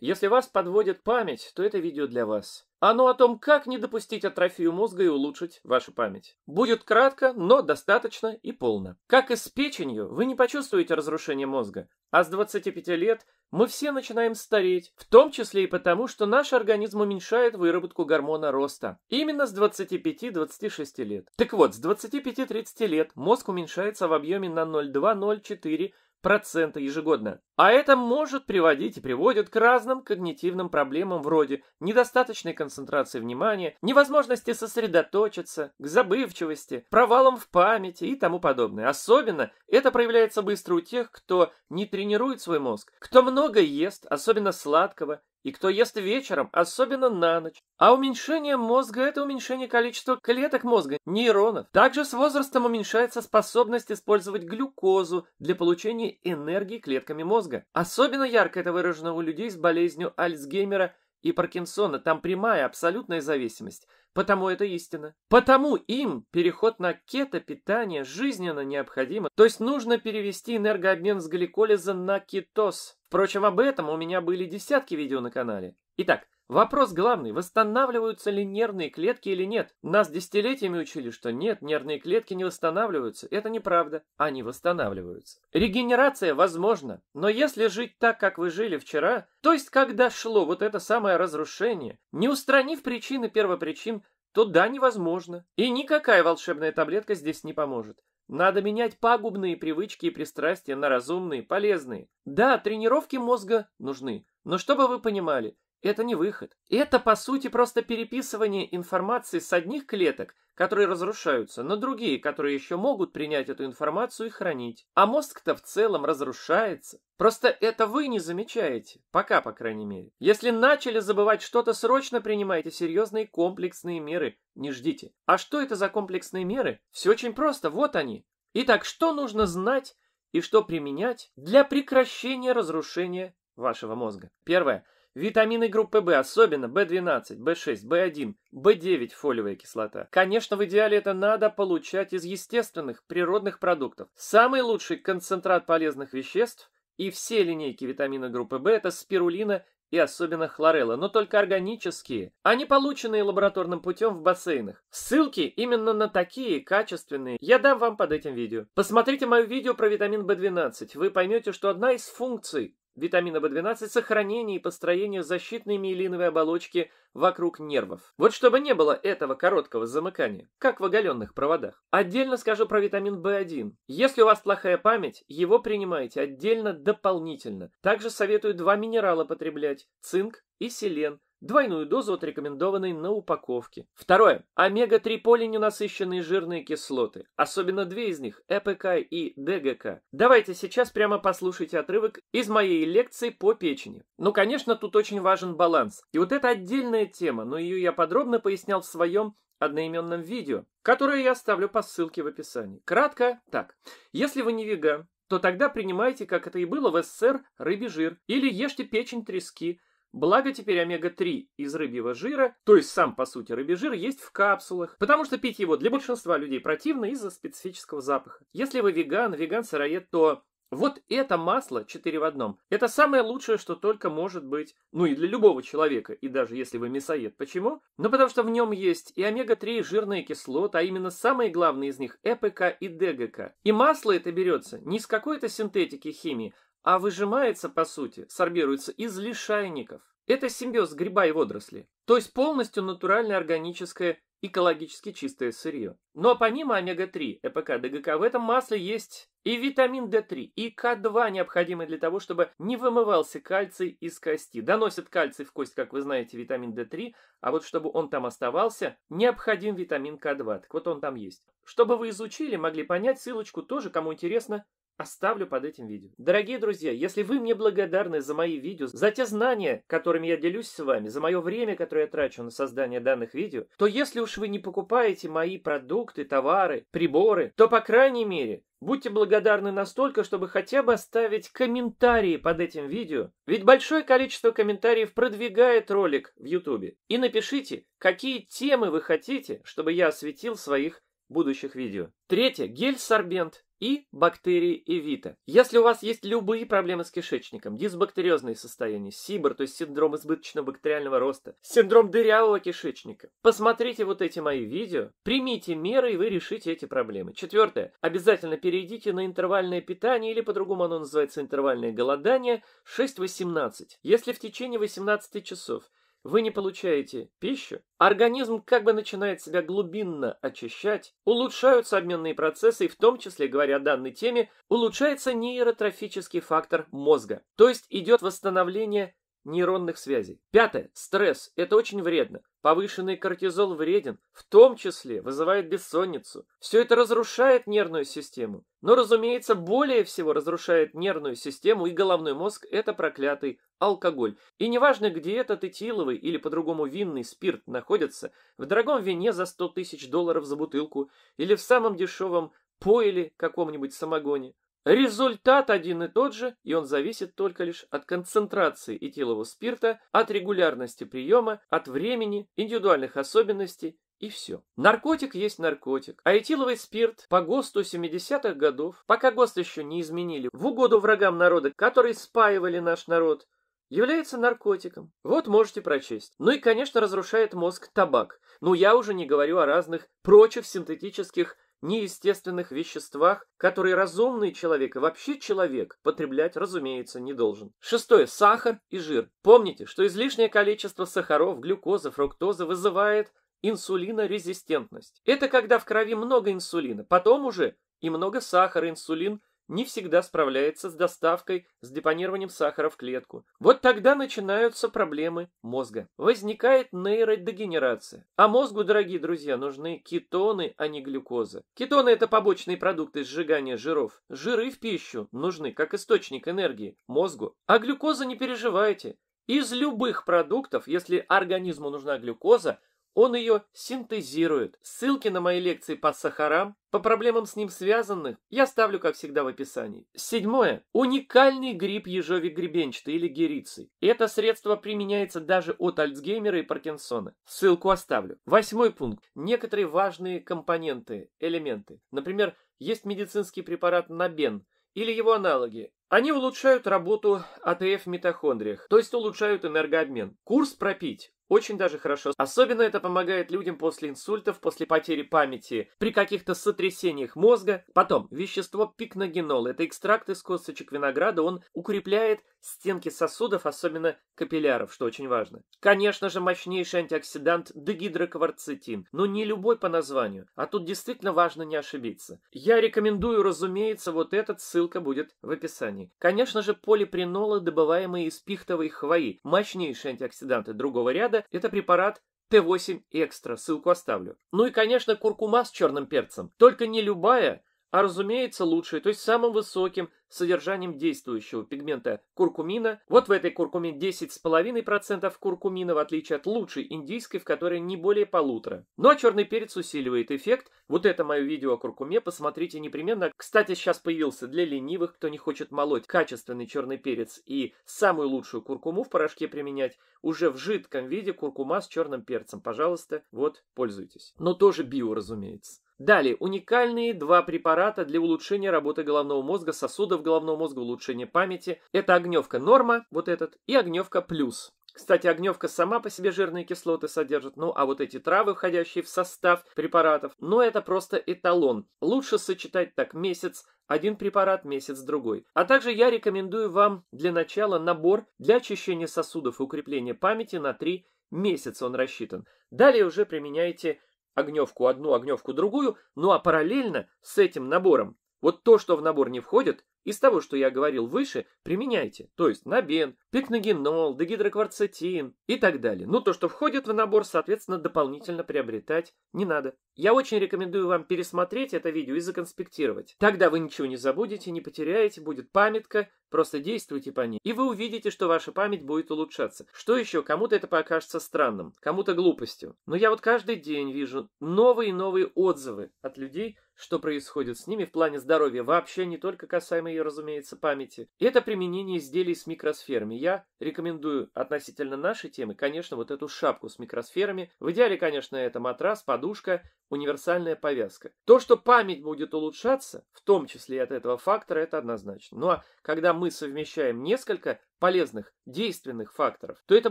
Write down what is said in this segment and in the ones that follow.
Если вас подводит память, то это видео для вас. Оно о том, как не допустить атрофию мозга и улучшить вашу память. Будет кратко, но достаточно и полно. Как и с печенью, вы не почувствуете разрушение мозга, а с 25 лет мы все начинаем стареть, в том числе и потому, что наш организм уменьшает выработку гормона роста. Именно с 25-26 лет. Так вот, с 25-30 лет мозг уменьшается в объеме на 0,2-0,4 процента ежегодно. А это может приводить и приводит к разным когнитивным проблемам вроде недостаточной концентрации внимания, невозможности сосредоточиться, к забывчивости, провалам в памяти и тому подобное. Особенно это проявляется быстро у тех, кто не тренирует свой мозг, кто много ест, особенно сладкого, и кто ест вечером, особенно на ночь. А уменьшение мозга – это уменьшение количества клеток мозга, нейронов. Также с возрастом уменьшается способность использовать глюкозу для получения энергии клетками мозга. Особенно ярко это выражено у людей с болезнью Альцгеймера и Паркинсона. Там прямая, абсолютная зависимость. Потому это истина. Потому им переход на кето-питание жизненно необходимо. То есть нужно перевести энергообмен с гликолиза на кетоз – Впрочем, об этом у меня были десятки видео на канале. Итак, вопрос главный, восстанавливаются ли нервные клетки или нет. Нас десятилетиями учили, что нет, нервные клетки не восстанавливаются. Это неправда, они восстанавливаются. Регенерация возможна, но если жить так, как вы жили вчера, то есть когда шло вот это самое разрушение, не устранив причины первопричин, то да, невозможно. И никакая волшебная таблетка здесь не поможет. Надо менять пагубные привычки и пристрастия на разумные, полезные. Да, тренировки мозга нужны, но чтобы вы понимали, это не выход. Это, по сути, просто переписывание информации с одних клеток, которые разрушаются, на другие, которые еще могут принять эту информацию и хранить. А мозг-то в целом разрушается. Просто это вы не замечаете. Пока, по крайней мере. Если начали забывать что-то, срочно принимайте серьезные комплексные меры. Не ждите. А что это за комплексные меры? Все очень просто. Вот они. Итак, что нужно знать и что применять для прекращения разрушения вашего мозга? Первое. Витамины группы В, особенно В12, В6, В1, В9 фолиевая кислота. Конечно, в идеале это надо получать из естественных природных продуктов. Самый лучший концентрат полезных веществ и все линейки витамина группы В это спирулина и особенно хлорелла, но только органические, а не полученные лабораторным путем в бассейнах. Ссылки именно на такие качественные я дам вам под этим видео. Посмотрите мое видео про витамин В12, вы поймете, что одна из функций витамина В12, сохранение и построение защитной миелиновой оболочки вокруг нервов. Вот чтобы не было этого короткого замыкания, как в оголенных проводах. Отдельно скажу про витамин В1. Если у вас плохая память, его принимайте отдельно дополнительно. Также советую два минерала потреблять – цинк и селен – Двойную дозу от рекомендованной на упаковке. Второе. Омега-3 полиненасыщенные жирные кислоты. Особенно две из них – ЭПК и ДГК. Давайте сейчас прямо послушайте отрывок из моей лекции по печени. Ну, конечно, тут очень важен баланс. И вот это отдельная тема, но ее я подробно пояснял в своем одноименном видео, которое я оставлю по ссылке в описании. Кратко так. Если вы не веган, то тогда принимайте, как это и было в СССР, рыбий жир или ешьте печень трески – Благо теперь омега-3 из рыбьего жира, то есть сам по сути рыбий жир, есть в капсулах, потому что пить его для большинства людей противно из-за специфического запаха. Если вы веган, веган-сыроед, то вот это масло 4 в одном. Это самое лучшее, что только может быть. Ну и для любого человека, и даже если вы мясоед. Почему? Ну потому что в нем есть и омега-3 и жирные кислоты, а именно самые главные из них ЭПК и ДГК. И масло это берется не из какой-то синтетики химии, а выжимается, по сути, сорбируется из лишайников. Это симбиоз гриба и водоросли. то есть полностью натуральное органическое экологически чистое сырье. Но помимо омега-3, ЭПК, ДГК, в этом масле есть и витамин D3, и К2, необходимый для того, чтобы не вымывался кальций из кости. Доносит кальций в кость, как вы знаете, витамин D3, а вот чтобы он там оставался, необходим витамин К2. Так вот он там есть. Чтобы вы изучили, могли понять, ссылочку тоже, кому интересно, оставлю под этим видео. Дорогие друзья, если вы мне благодарны за мои видео, за те знания, которыми я делюсь с вами, за мое время, которое я трачу на создание данных видео, то если уж вы не покупаете мои продукты, товары, приборы, то, по крайней мере, Будьте благодарны настолько, чтобы хотя бы оставить комментарии под этим видео, ведь большое количество комментариев продвигает ролик в YouTube. И напишите, какие темы вы хотите, чтобы я осветил в своих будущих видео. Третье. Гель-сорбент и бактерии Эвита. Если у вас есть любые проблемы с кишечником, дисбактериозные состояния, СИБР, то есть синдром избыточного бактериального роста, синдром дырявого кишечника, посмотрите вот эти мои видео, примите меры и вы решите эти проблемы. Четвертое. Обязательно перейдите на интервальное питание или по-другому оно называется интервальное голодание 6-18. Если в течение 18 часов вы не получаете пищу, организм как бы начинает себя глубинно очищать, улучшаются обменные процессы, и в том числе, говоря о данной теме, улучшается нейротрофический фактор мозга. То есть идет восстановление нейронных связей. Пятое. Стресс. Это очень вредно. Повышенный кортизол вреден, в том числе вызывает бессонницу. Все это разрушает нервную систему. Но, разумеется, более всего разрушает нервную систему и головной мозг – это проклятый алкоголь. И неважно, где этот этиловый или по-другому винный спирт находится, в дорогом вине за 100 тысяч долларов за бутылку или в самом дешевом пойле каком-нибудь самогоне – Результат один и тот же, и он зависит только лишь от концентрации этилового спирта, от регулярности приема, от времени, индивидуальных особенностей и все. Наркотик есть наркотик. А этиловый спирт по ГОСТу 70-х годов, пока ГОСТ еще не изменили, в угоду врагам народа, которые спаивали наш народ, является наркотиком. Вот можете прочесть. Ну и, конечно, разрушает мозг табак. Но ну, я уже не говорю о разных прочих синтетических неестественных веществах, которые разумный человек и вообще человек потреблять, разумеется, не должен. Шестое. Сахар и жир. Помните, что излишнее количество сахаров, глюкозы, фруктозы вызывает инсулинорезистентность. Это когда в крови много инсулина, потом уже и много сахара, инсулин не всегда справляется с доставкой, с депонированием сахара в клетку. Вот тогда начинаются проблемы мозга. Возникает нейродегенерация. А мозгу, дорогие друзья, нужны кетоны, а не глюкоза. Кетоны – это побочные продукты сжигания жиров. Жиры в пищу нужны как источник энергии мозгу. А глюкоза не переживайте. Из любых продуктов, если организму нужна глюкоза, он ее синтезирует. Ссылки на мои лекции по сахарам, по проблемам с ним связанных, я ставлю, как всегда, в описании. Седьмое. Уникальный гриб ежовик гребенчатый или герицы. Это средство применяется даже от Альцгеймера и Паркинсона. Ссылку оставлю. Восьмой пункт. Некоторые важные компоненты, элементы. Например, есть медицинский препарат Набен или его аналоги. Они улучшают работу АТФ в митохондриях, то есть улучшают энергообмен. Курс пропить очень даже хорошо. Особенно это помогает людям после инсультов, после потери памяти, при каких-то сотрясениях мозга. Потом, вещество пикногенол. Это экстракт из косточек винограда. Он укрепляет стенки сосудов, особенно капилляров, что очень важно. Конечно же, мощнейший антиоксидант дегидрокварцетин. Но не любой по названию. А тут действительно важно не ошибиться. Я рекомендую, разумеется, вот этот, ссылка будет в описании. Конечно же, полипринолы, добываемые из пихтовой хвои. Мощнейшие антиоксиданты другого ряда надо, это препарат Т8 экстра, ссылку оставлю. Ну и, конечно, куркума с черным перцем. Только не любая, а разумеется лучшей, то есть самым высоким содержанием действующего пигмента куркумина. Вот в этой куркуме 10,5% куркумина, в отличие от лучшей индийской, в которой не более полутора. Ну а черный перец усиливает эффект. Вот это мое видео о куркуме, посмотрите непременно. Кстати, сейчас появился для ленивых, кто не хочет молоть качественный черный перец и самую лучшую куркуму в порошке применять, уже в жидком виде куркума с черным перцем. Пожалуйста, вот, пользуйтесь. Но тоже био, разумеется. Далее, уникальные два препарата для улучшения работы головного мозга, сосудов головного мозга, улучшения памяти. Это огневка норма, вот этот, и огневка плюс. Кстати, огневка сама по себе жирные кислоты содержит, ну а вот эти травы, входящие в состав препаратов, ну это просто эталон. Лучше сочетать так месяц, один препарат, месяц другой. А также я рекомендую вам для начала набор для очищения сосудов и укрепления памяти на 3 месяца он рассчитан. Далее уже применяете огневку одну, огневку другую, ну а параллельно с этим набором вот то, что в набор не входит, из того, что я говорил выше, применяйте, то есть набен, пикногенол, дегидрокварцетин и так далее. Но ну, то, что входит в набор, соответственно, дополнительно приобретать не надо. Я очень рекомендую вам пересмотреть это видео и законспектировать. Тогда вы ничего не забудете, не потеряете, будет памятка, просто действуйте по ней. И вы увидите, что ваша память будет улучшаться. Что еще? Кому-то это покажется странным, кому-то глупостью. Но я вот каждый день вижу новые и новые отзывы от людей, что происходит с ними в плане здоровья вообще, не только касаемо ее, разумеется, памяти. это применение изделий с микросферами. Я рекомендую относительно нашей темы, конечно, вот эту шапку с микросферами. В идеале, конечно, это матрас, подушка, универсальная повязка. То, что память будет улучшаться, в том числе и от этого фактора, это однозначно. Ну а когда мы совмещаем несколько полезных, действенных факторов, то это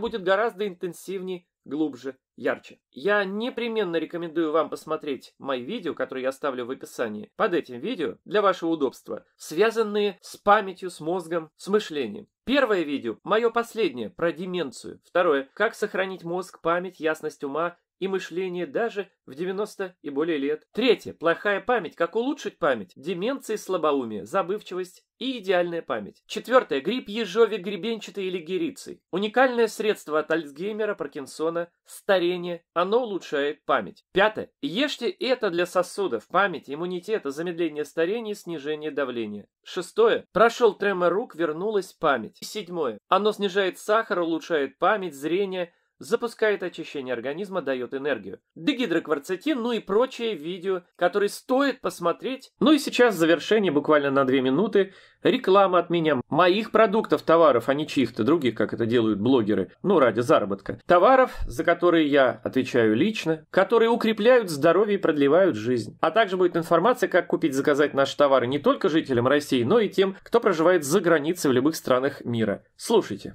будет гораздо интенсивнее глубже, ярче. Я непременно рекомендую вам посмотреть мои видео, которые я оставлю в описании под этим видео для вашего удобства, связанные с памятью, с мозгом, с мышлением. Первое видео, мое последнее, про деменцию. Второе, как сохранить мозг, память, ясность ума и мышление даже в 90 и более лет. Третье. Плохая память. Как улучшить память? Деменция слабоумие, забывчивость и идеальная память. Четвертое. гриб ежовик гребенчатый или герицей. Уникальное средство от Альцгеймера, Паркинсона, старение. Оно улучшает память. Пятое. Ешьте это для сосудов, памяти, иммунитета, замедления старения и снижения давления. Шестое. Прошел тремор рук, вернулась память. Седьмое. Оно снижает сахар, улучшает память, зрение, запускает очищение организма, дает энергию. Дегидрокварцетин, ну и прочее видео, которые стоит посмотреть. Ну и сейчас завершение буквально на 2 минуты, реклама от меня. Моих продуктов, товаров, а не чьих-то других, как это делают блогеры, ну ради заработка. Товаров, за которые я отвечаю лично, которые укрепляют здоровье и продлевают жизнь. А также будет информация, как купить, заказать наши товары не только жителям России, но и тем, кто проживает за границей в любых странах мира. Слушайте.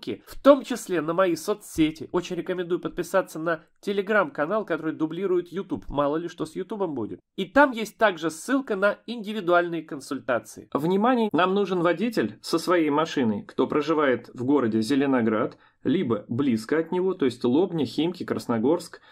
ссылки, в том числе на мои соцсети. Очень рекомендую подписаться на телеграм-канал, который дублирует YouTube. Мало ли что с YouTube будет. И там есть также ссылка на индивидуальные консультации. Внимание, нам нужен водитель со своей машиной, кто проживает в городе Зеленоград, либо близко от него, то есть Лобня, Химки, Красногорск –